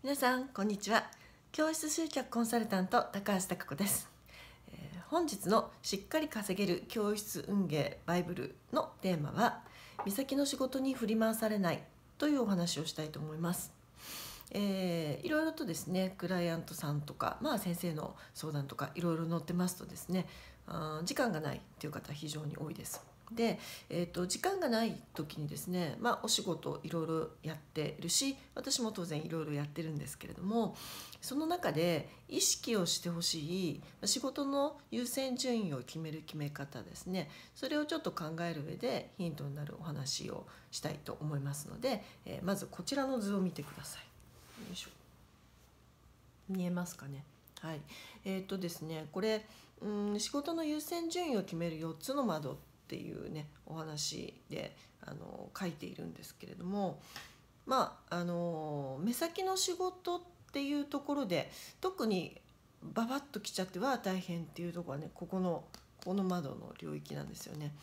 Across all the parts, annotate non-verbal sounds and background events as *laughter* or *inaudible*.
皆さんこんにちは教室集客コンサルタント高橋貴子です、えー、本日のしっかり稼げる教室運営バイブルのテーマは美咲の仕事に振り回されないというお話をしたいと思いますえー、いろいろとですねクライアントさんとか、まあ、先生の相談とかいろいろ載ってますとですね時間がないっていう方非常に多いです。で、えーと、時間がない時にですね、まあ、お仕事いろいろやってるし私も当然いろいろやってるんですけれどもその中で意識をしてほしい仕事の優先順位を決める決め方ですねそれをちょっと考える上でヒントになるお話をしたいと思いますので、えー、まずこちらの図を見てください。よいしょ見えますかねはいえーとですね、これうん仕事の優先順位を決める4つの窓っっていうねお話であの書いているんですけれどもまああの目先の仕事っていうところで特にババッと来ちゃっては大変っていうとこはねここのこの窓の領域なんですよね。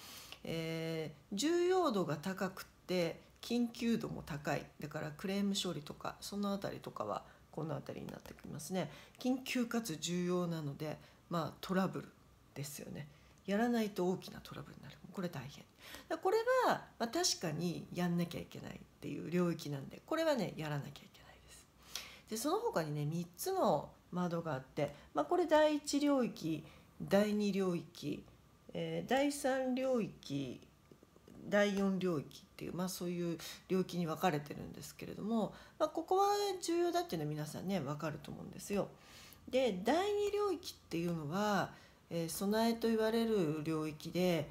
えー、重要度が高くて緊急度も高いだからクレーム処理とかその辺りとかはこの辺りになってきますね緊急かつ重要なのでまあトラブルですよねやらないと大きなトラブルになるこれ大変だこれは、まあ、確かにやんなきゃいけないっていう領域なんでこれはねやらなきゃいけないですでその他にね3つの窓があって、まあ、これ第1領域第2領域、えー、第3領域第4領域っていう、まあ、そういう領域に分かれてるんですけれども、まあ、ここは重要だっていうのは皆さんね分かると思うんですよ。で第2領域っていうのはえー、備えと言われる領域で、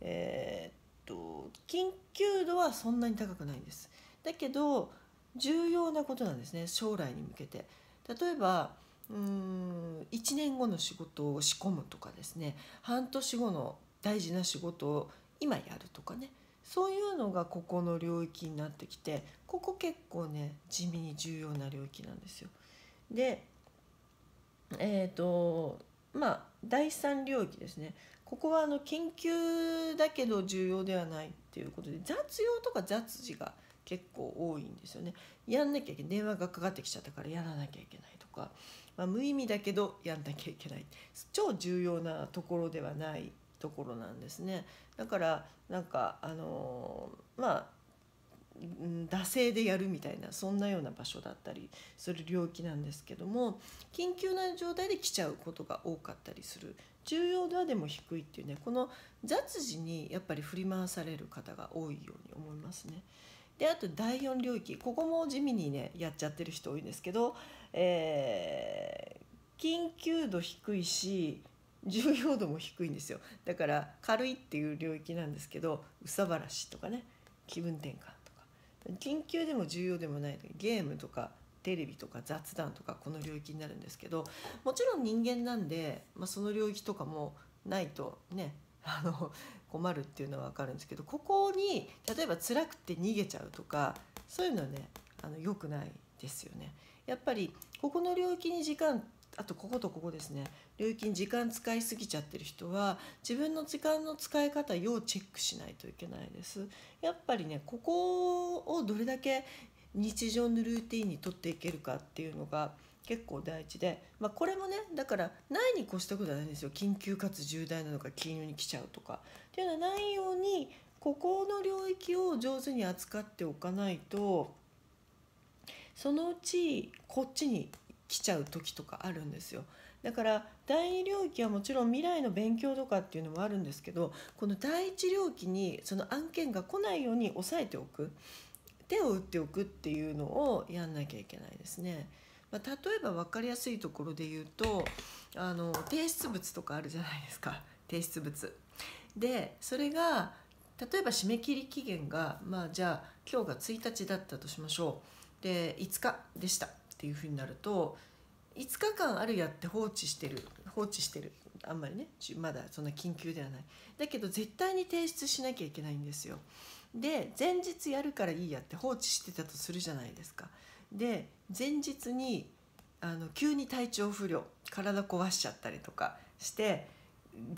えー、っと緊急度はそんなに高くないんです。だけど重要なことなんですね将来に向けて。例えばうん1年後の仕事を仕込むとかですね半年後の大事な仕事を今やるとかねそういうのがここの領域になってきてここ結構ね地味に重要な領域なんですよ。でえっ、ー、とまあ、第三領域ですねここはあの研究だけど重要ではないっていうことで雑用とか雑事が結構多いんですよねやんなきゃいけない電話がかかってきちゃったからやらなきゃいけないとか、まあ、無意味だけどやんなきゃいけない超重要なところではないところなんですねだからなんかあのー、まあ惰性でやるみたいなそんなような場所だったりする領域なんですけども緊急な状態で来ちゃうことが多かったりする重要度はでも低いっていうねこの雑事にやっぱり振り回される方が多いように思いますね。であと第4領域ここも地味にねやっちゃってる人多いんですけど、えー、緊急度低いし重要度も低いんですよだから軽いっていう領域なんですけど憂さ晴らしとかね気分転換緊急でも重要でもないゲームとかテレビとか雑談とかこの領域になるんですけどもちろん人間なんで、まあ、その領域とかもないとね *laughs* あの困るっていうのは分かるんですけどここに例えば辛くて逃げちゃうとかそういうのはねあの良くないですよね。やっぱりここの領域に時間あとこことここですね領域に時間使いすぎちゃってる人は自分の時間の使い方要チェックしないといけないですやっぱりねここをどれだけ日常のルーティンにとっていけるかっていうのが結構大事で、まあ、これもねだからないに越したことはないんですよ緊急かつ重大なのか金融に来ちゃうとかっていうのはないようにここの領域を上手に扱っておかないとそのうちこっちに来ちゃう時とかあるんですよだから第2領域はもちろん未来の勉強とかっていうのもあるんですけどこの第1領域にその案件が来ないように抑えておく手を打っておくっていうのをやんなきゃいけないですね。まあ、例えば分かりやすいところで言うとあの提出物とかあるじゃないですか提出物。でそれが例えば締め切り期限が、まあ、じゃあ今日が1日だったとしましょうで5日でした。っていうふうになると5日間あるやって放置してる放置してるあんまりねまだそんな緊急ではないだけど絶対に提出しなきゃいけないんですよで前日やるからいいやって放置してたとするじゃないですかで前日にあの急に体調不良体壊しちゃったりとかして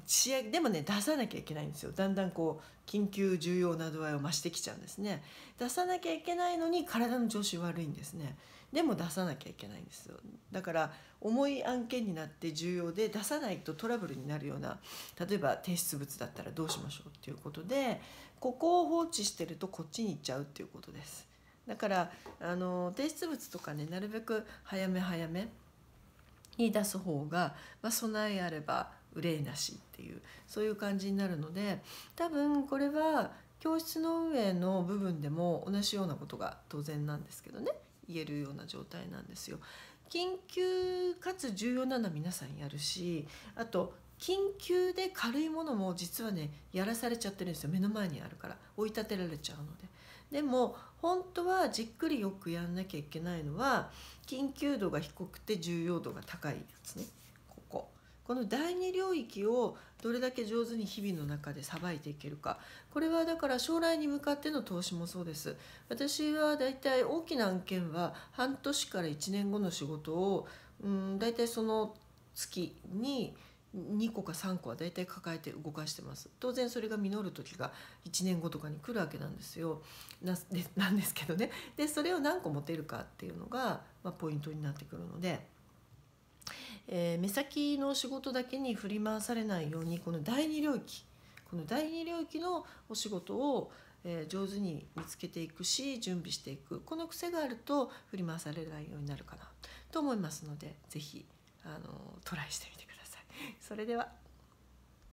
仕上げでもね出さなきゃいけないんですよだんだんこう緊急重要な度合いを増してきちゃうんですね出さなきゃいけないのに体の調子悪いんですねでも出さなきゃいけないんですよだから重い案件になって重要で出さないとトラブルになるような例えば提出物だったらどうしましょうっていうことでここを放置してるとこっちに行っちゃうっていうことですだからあの提出物とかねなるべく早め早めに出す方が、まあ、備えあれば憂いなしっていうそういう感じになるので多分これは教室の運営の部分でも同じようなことが当然なんですけどね言えるような状態なんですよ。緊急かつ重要なのは皆さんやるしあと緊急で軽いものも実はねやらされちゃってるんですよ目の前にあるから追い立てられちゃうので。でも本当はじっくりよくやんなきゃいけないのは緊急度が低くて重要度が高いやつねこここの第2領域をどれだけ上手に日々の中でさばいていけるかこれはだから将来に向かっての投資もそうです私はだいたい大きな案件は半年から1年後の仕事をうんだいたいその月に2個か3個は大体抱えて動かしてます当然それが実る時が1年後とかに来るわけなんですよ *laughs* なんですけどねでそれを何個持てるかっていうのが、まあ、ポイントになってくるので。えー、目先の仕事だけに振り回されないようにこの第二領域この第二領域のお仕事を、えー、上手に見つけていくし準備していくこの癖があると振り回されないようになるかなと思いますので是非トライしてみてください。それでは